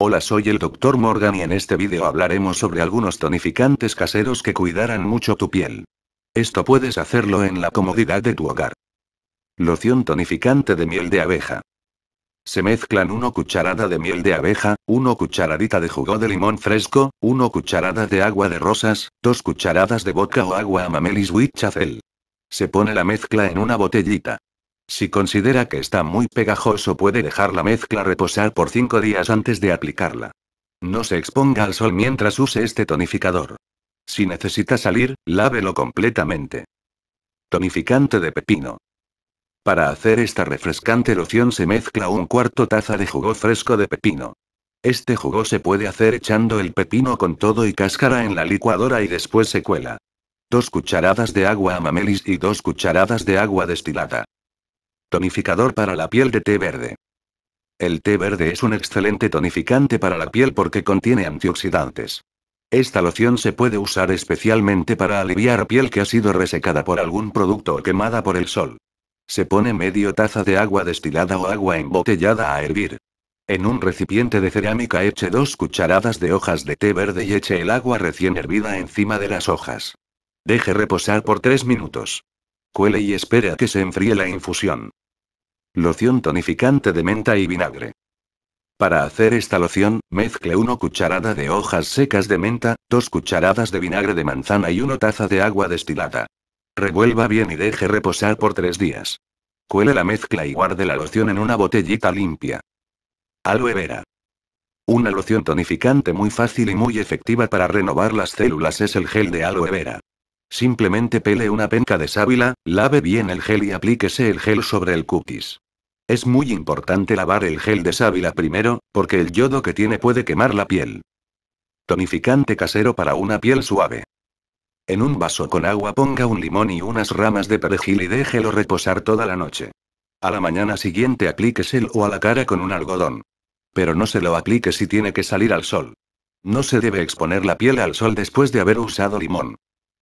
Hola soy el Dr. Morgan y en este vídeo hablaremos sobre algunos tonificantes caseros que cuidarán mucho tu piel. Esto puedes hacerlo en la comodidad de tu hogar. Loción tonificante de miel de abeja. Se mezclan 1 cucharada de miel de abeja, 1 cucharadita de jugo de limón fresco, 1 cucharada de agua de rosas, 2 cucharadas de vodka o agua amamelis witchazel. Se pone la mezcla en una botellita. Si considera que está muy pegajoso puede dejar la mezcla reposar por 5 días antes de aplicarla. No se exponga al sol mientras use este tonificador. Si necesita salir, lávelo completamente. Tonificante de pepino. Para hacer esta refrescante loción se mezcla un cuarto taza de jugo fresco de pepino. Este jugo se puede hacer echando el pepino con todo y cáscara en la licuadora y después se cuela. Dos cucharadas de agua amamelis y dos cucharadas de agua destilada. Tonificador para la piel de té verde. El té verde es un excelente tonificante para la piel porque contiene antioxidantes. Esta loción se puede usar especialmente para aliviar piel que ha sido resecada por algún producto o quemada por el sol. Se pone medio taza de agua destilada o agua embotellada a hervir. En un recipiente de cerámica eche dos cucharadas de hojas de té verde y eche el agua recién hervida encima de las hojas. Deje reposar por tres minutos. Cuele y espere a que se enfríe la infusión. Loción tonificante de menta y vinagre. Para hacer esta loción, mezcle una cucharada de hojas secas de menta, dos cucharadas de vinagre de manzana y una taza de agua destilada. Revuelva bien y deje reposar por tres días. Cuele la mezcla y guarde la loción en una botellita limpia. Aloe vera. Una loción tonificante muy fácil y muy efectiva para renovar las células es el gel de aloe vera. Simplemente pele una penca de sábila, lave bien el gel y aplíquese el gel sobre el cutis. Es muy importante lavar el gel de sábila primero, porque el yodo que tiene puede quemar la piel. Tonificante casero para una piel suave. En un vaso con agua ponga un limón y unas ramas de perejil y déjelo reposar toda la noche. A la mañana siguiente el o a la cara con un algodón. Pero no se lo aplique si tiene que salir al sol. No se debe exponer la piel al sol después de haber usado limón.